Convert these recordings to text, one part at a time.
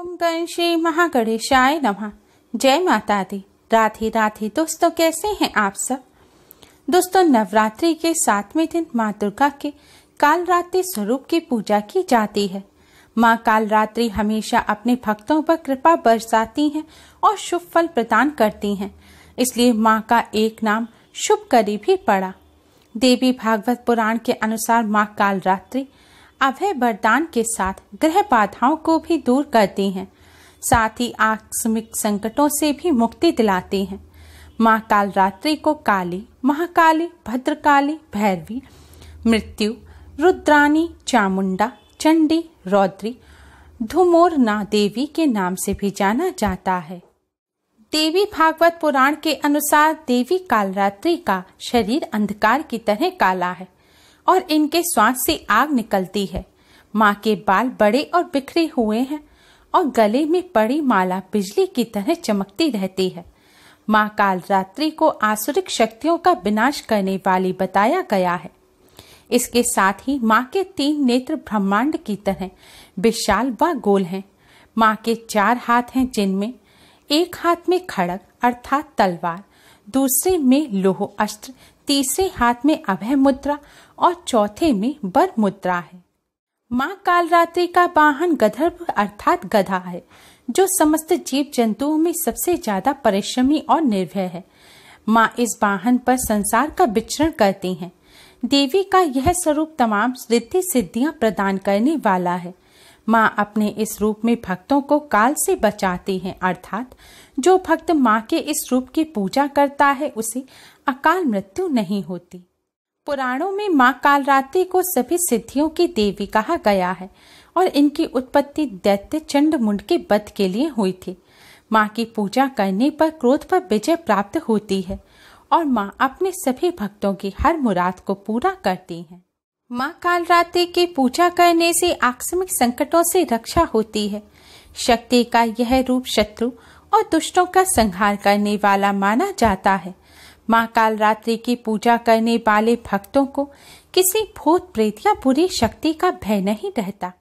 ओम गण श्री महागणेशाय नमः जय माता दी राधे राधे दोस्तों कैसे हैं आप सब दोस्तों नवरात्रि के सातवें दिन माँ दुर्गा के कालरात्रि स्वरूप की पूजा की जाती है माँ कालरात्रि हमेशा अपने भक्तों पर कृपा बरसाती हैं और शुभ फल प्रदान करती हैं इसलिए माँ का एक नाम शुभ करी भी पड़ा देवी भागवत पुराण के अनुसार माँ कालरात्रि रात्रि अभय वरदान के साथ ग्रह बाधाओं को भी दूर करती हैं साथ ही आकस्मिक संकटों से भी मुक्ति दिलाती हैं माँ कालरात्रि को काली महाकाली भद्रकाली भैरवी मृत्यु रुद्रानी चामुंडा चंडी रौद्री धुमोरना देवी के नाम से भी जाना जाता है देवी भागवत पुराण के अनुसार देवी कालरात्रि का शरीर अंधकार की तरह काला है और इनके श्वास से आग निकलती है माँ के बाल बड़े और बिखरे हुए हैं और गले में पड़ी माला बिजली की तरह चमकती रहती है माँ काल रात्रि को आसुरिक शक्तियों का विनाश करने वाली बताया गया है इसके साथ ही माँ के तीन नेत्र ब्रह्मांड की तरह विशाल व गोल हैं माँ के चार हाथ हैं जिनमें एक हाथ में खड़ग अर्थात तलवार दूसरे में लोह अस्त्र तीसरे हाथ में अभय मुद्रा और चौथे में बर मुद्रा है माँ कालरात्रि का वाहन गधर्भ अर्थात गधा है जो समस्त जीव जंतुओं में सबसे ज्यादा परिश्रमी और निर्भय है माँ इस वाहन पर संसार का विचरण करती हैं देवी का यह स्वरूप तमाम रिद्धि सिद्धियां प्रदान करने वाला है माँ अपने इस रूप में भक्तों को काल से बचाती हैं अर्थात जो भक्त माँ के इस रूप की पूजा करता है उसे अकाल मृत्यु नहीं होती पुराणों में माँ कालरात्रि को सभी सिद्धियों की देवी कहा गया है और इनकी उत्पत्ति दैत्य चंड मुंड के बद के लिए हुई थी माँ की पूजा करने पर क्रोध पर विजय प्राप्त होती है और माँ अपने सभी भक्तों की हर मुराद को पूरा करती हैं माँ कालरात्रि की पूजा करने से आकस्मिक संकटों से रक्षा होती है शक्ति का यह रूप शत्रु और दुष्टों का संहार करने वाला माना जाता है माँ कालरात्रि की पूजा करने वाले भक्तों को किसी भूत प्रेत या बुरी शक्ति का भय नहीं रहता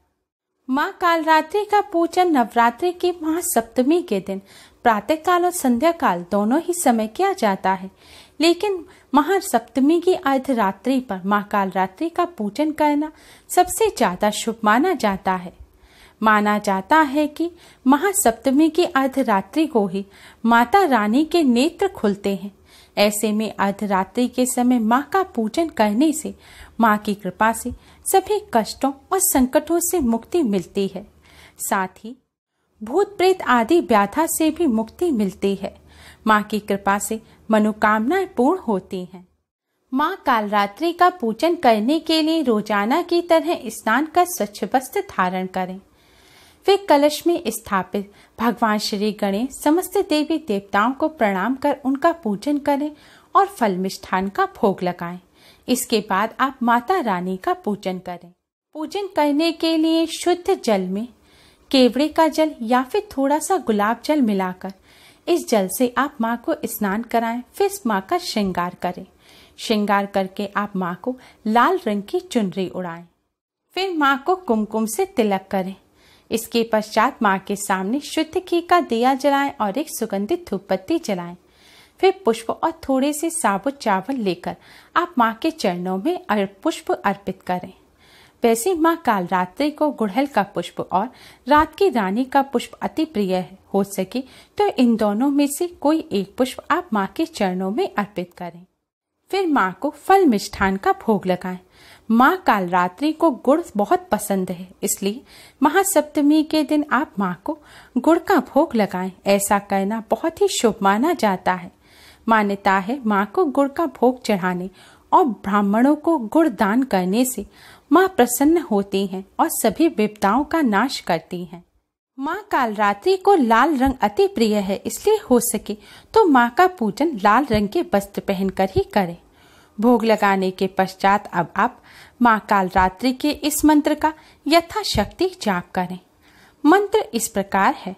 माँ कालरात्रि का पूजन नवरात्रि की महासप्तमी के दिन प्रातः काल और संध्या काल दोनों ही समय किया जाता है लेकिन महासप्तमी की अर्धरात्रि पर महाकाल रात्रि का पूजन करना सबसे ज्यादा शुभ माना जाता है माना जाता है कि महासप्तमी की अर्धरात्रि को ही माता रानी के नेत्र खुलते हैं ऐसे में अर्धरात्रि के समय माँ का पूजन करने से माँ की कृपा से सभी कष्टों और संकटों से मुक्ति मिलती है साथ ही भूत प्रेत आदि व्याधा से भी मुक्ति मिलती है माँ की कृपा से मनोकामनाएं पूर्ण होती हैं माँ कालरात्रि का पूजन करने के लिए रोजाना की तरह स्नान कर स्वच्छ वस्त्र धारण करें वे कलश में स्थापित भगवान श्री गणेश समस्त देवी देवताओं को प्रणाम कर उनका पूजन करें और फल मिष्ठान का भोग लगाएं। इसके बाद आप माता रानी का पूजन करें पूजन करने के लिए शुद्ध जल में केवड़े का जल या फिर थोड़ा सा गुलाब जल मिलाकर इस जल से आप माँ को स्नान कराएं फिर माँ का श्रृंगार करें श्रृंगार करके आप माँ को लाल रंग की चुनरी उड़ाएं फिर माँ को कुमकुम से तिलक करें इसके पश्चात माँ के सामने शुद्ध घी का दिया जलाएं और एक सुगंधित धूपबत्ती जलाएं फिर पुष्प और थोड़े से साबुत चावल लेकर आप माँ के चरणों में पुष्प अर्पित करें वैसे माँ कालरात्रि को गुड़हल का पुष्प और रात की रानी का पुष्प अति प्रिय हो सके तो इन दोनों में से कोई एक पुष्प आप माँ के चरणों में अर्पित करें फिर माँ को फल मिष्ठान का भोग लगाएं। माँ कालरात्रि को गुड़ बहुत पसंद है इसलिए महासप्तमी के दिन आप माँ को गुड़ का भोग लगाएं। ऐसा करना बहुत ही शुभ माना जाता है मान्यता है माँ को गुड़ का भोग चढ़ाने और ब्राह्मणों को गुड़ दान करने से माँ प्रसन्न होती हैं और सभी विपदाओं का नाश करती हैं माँ कालरात्रि को लाल रंग अति प्रिय है इसलिए हो सके तो माँ का पूजन लाल रंग के वस्त्र पहनकर ही करें भोग लगाने के पश्चात अब आप माँ कालरात्रि के इस मंत्र का यथाशक्ति जाप करें मंत्र इस प्रकार है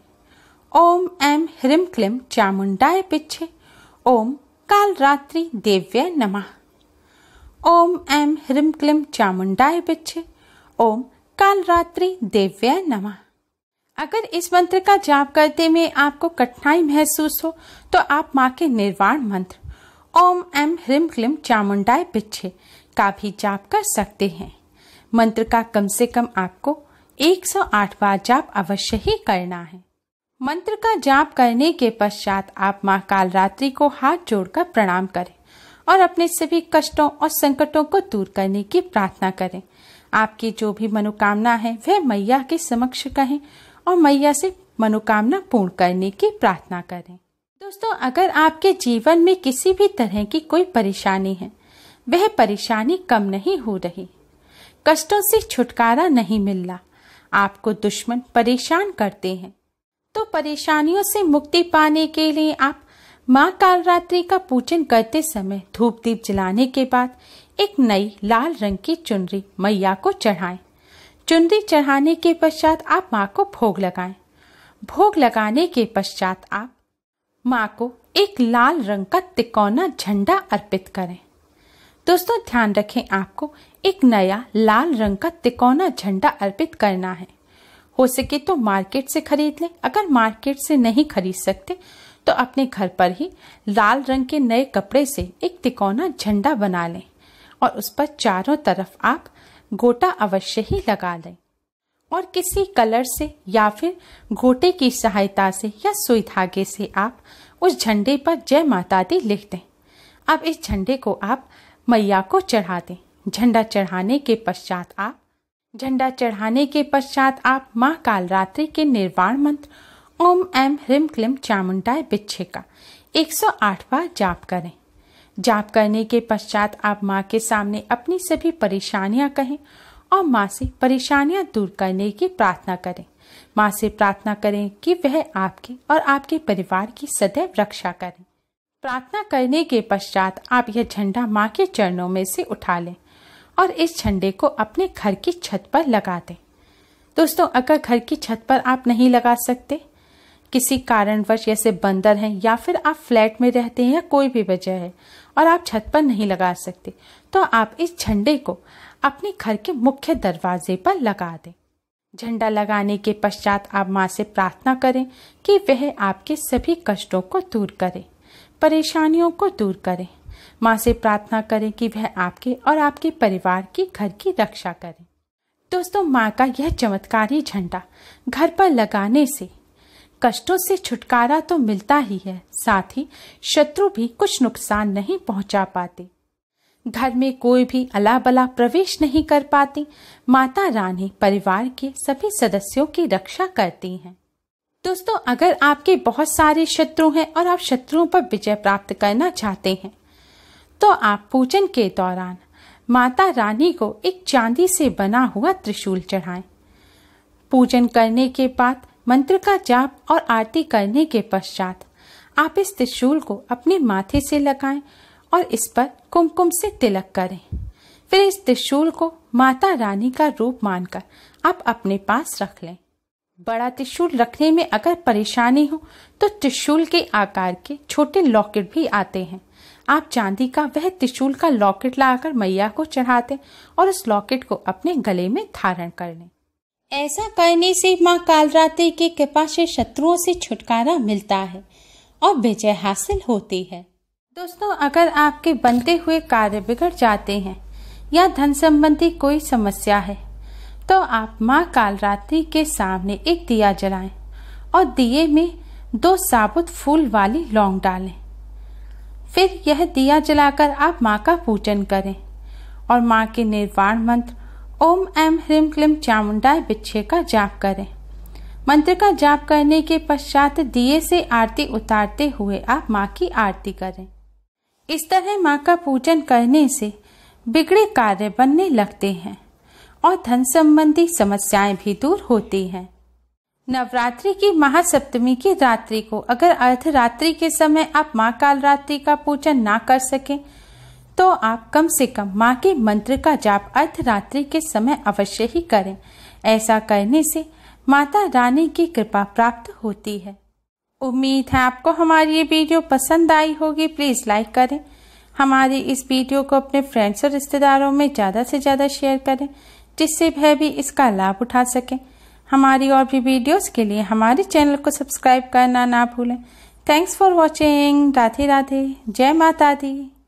ओम ऐम ह्रीम क्लीम चामुंडाय पिछे ओम कालरात्रि देव्य नमः ओम एम ह्रीम क्लीम चामुंडाय पिछे ओम कालरात्रि देव्य नमः अगर इस मंत्र का जाप करते में आपको कठिनाई महसूस हो तो आप माँ के निर्वाण मंत्र ओम एम ह्रीम क्लीम चामुंडाय पिछे का भी जाप कर सकते हैं मंत्र का कम से कम आपको 108 बार जाप अवश्य ही करना है मंत्र का जाप करने के पश्चात आप माँ कालरात्रि को हाथ जोड़कर प्रणाम करें और अपने सभी कष्टों और संकटों को दूर करने की प्रार्थना करें आपकी जो भी मनोकामना है वह मैया के समक्ष कहें और मैया से मनोकामना पूर्ण करने की प्रार्थना करें दोस्तों अगर आपके जीवन में किसी भी तरह की कोई परेशानी है वह परेशानी कम नहीं हो रही कष्टों से छुटकारा नहीं मिल रहा आपको दुश्मन परेशान करते हैं तो परेशानियों से मुक्ति पाने के लिए आप माँ कालरात्रि का पूजन करते समय धूप दीप जलाने के बाद एक नई लाल रंग की चुनरी मैया को चढ़ाएं। चुनरी चढ़ाने के पश्चात आप माँ को भोग लगाएं। भोग लगाने के पश्चात आप माँ को एक लाल रंग का तिकोना झंडा अर्पित करें दोस्तों ध्यान रखें आपको एक नया लाल रंग का तिकोना झंडा अर्पित करना है हो सके तो मार्केट से खरीद लें अगर मार्केट से नहीं खरीद सकते तो अपने घर पर ही लाल रंग के नए कपड़े से एक तिकोना झंडा बना लें और उस पर चारों तरफ आप गोटा अवश्य ही लगा लें और किसी कलर से या फिर गोटे की सहायता से या सुई धागे से आप उस झंडे पर जय माता दी लिख दें अब इस झंडे को आप मैया को चढ़ा दें झंडा चढ़ाने के पश्चात आप झंडा चढ़ाने के पश्चात आप माँ कालरात्रि के निर्वाण मंत्र ओम एम ह्रीम क्लिम चामुंडाय बिच्छे का 108 बार जाप करें जाप करने के पश्चात आप माँ के सामने अपनी सभी परेशानियां कहें और माँ से परेशानियां दूर करने की प्रार्थना करें माँ से प्रार्थना करें कि वह आपके और आपके परिवार की सदैव रक्षा करें प्रार्थना करने के पश्चात आप यह झंडा माँ के चरणों में से उठा लें और इस झंडे को अपने घर की छत पर लगा दें दोस्तों अगर घर की छत पर आप नहीं लगा सकते किसी कारणवश जैसे बंदर हैं या फिर आप फ्लैट में रहते हैं या कोई भी वजह है और आप छत पर नहीं लगा सकते तो आप इस झंडे को अपने घर के मुख्य दरवाजे पर लगा दें झंडा लगाने के पश्चात आप माँ से प्रार्थना करें कि वह आपके सभी कष्टों को दूर करे परेशानियों को दूर करें माँ से प्रार्थना करें कि वह आपके और आपके परिवार की घर की रक्षा करें दोस्तों माँ का यह चमत्कारी झंडा घर पर लगाने से कष्टों से छुटकारा तो मिलता ही है साथ ही शत्रु भी कुछ नुकसान नहीं पहुंचा पाते घर में कोई भी अला बला प्रवेश नहीं कर पाती माता रानी परिवार के सभी सदस्यों की रक्षा करती हैं दोस्तों अगर आपके बहुत सारे शत्रु हैं और आप शत्रुओं पर विजय प्राप्त करना चाहते हैं तो आप पूजन के दौरान माता रानी को एक चांदी से बना हुआ त्रिशूल चढ़ाएं। पूजन करने के बाद मंत्र का जाप और आरती करने के पश्चात आप इस त्रिशूल को अपने माथे से लगाएं और इस पर कुमकुम से तिलक करें फिर इस त्रिशूल को माता रानी का रूप मानकर आप अपने पास रख लें बड़ा त्रिशूल रखने में अगर परेशानी हो तो त्रिशूल के आकार के छोटे लॉकेट भी आते हैं आप चांदी का वह त्रिशूल का लॉकेट लाकर मैया को चढ़ाते और उस लॉकेट को अपने गले में धारण कर लें ऐसा करने से माँ कालरात्रि की कृपा से शत्रुओं से छुटकारा मिलता है और विजय हासिल होती है दोस्तों अगर आपके बनते हुए कार्य बिगड़ जाते हैं या धन संबंधी कोई समस्या है तो आप माँ कालरात्रि के सामने एक दिया जलाएं और दिए में दो साबुत फूल वाली लौंग डालें फिर यह दिया जलाकर आप माँ का पूजन करें और माँ के निर्वाण मंत्र ओम एम ह्रीम क्लीम चामुंडाय बिच्छे का जाप करें मंत्र का जाप करने के पश्चात दिए से आरती उतारते हुए आप माँ की आरती करें इस तरह माँ का पूजन करने से बिगड़े कार्य बनने लगते हैं और धन संबंधी समस्याएं भी दूर होती हैं नवरात्रि की महासप्तमी की रात्रि को अगर अर्धरात्रि के समय आप माँ कालरात्रि का पूजन ना कर सकें तो आप कम से कम माँ के मंत्र का जाप अर्ध रात्रि के समय अवश्य ही करें ऐसा करने से माता रानी की कृपा प्राप्त होती है उम्मीद है आपको हमारी ये वीडियो पसंद आई होगी प्लीज़ लाइक करें हमारे इस वीडियो को अपने फ्रेंड्स और रिश्तेदारों में ज़्यादा से ज़्यादा शेयर करें जिससे वह भी इसका लाभ उठा सके हमारी और भी वीडियोस के लिए हमारे चैनल को सब्सक्राइब करना ना भूलें thanks for watching Radhe Radhe जय माता दी